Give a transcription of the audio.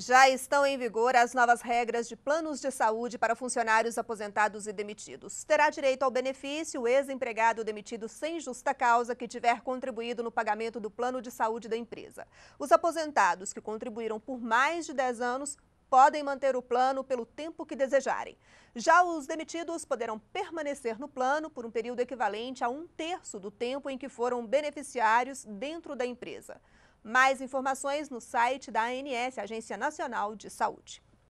Já estão em vigor as novas regras de planos de saúde para funcionários aposentados e demitidos. Terá direito ao benefício o ex-empregado demitido sem justa causa que tiver contribuído no pagamento do plano de saúde da empresa. Os aposentados que contribuíram por mais de 10 anos podem manter o plano pelo tempo que desejarem. Já os demitidos poderão permanecer no plano por um período equivalente a um terço do tempo em que foram beneficiários dentro da empresa. Mais informações no site da ANS, Agência Nacional de Saúde.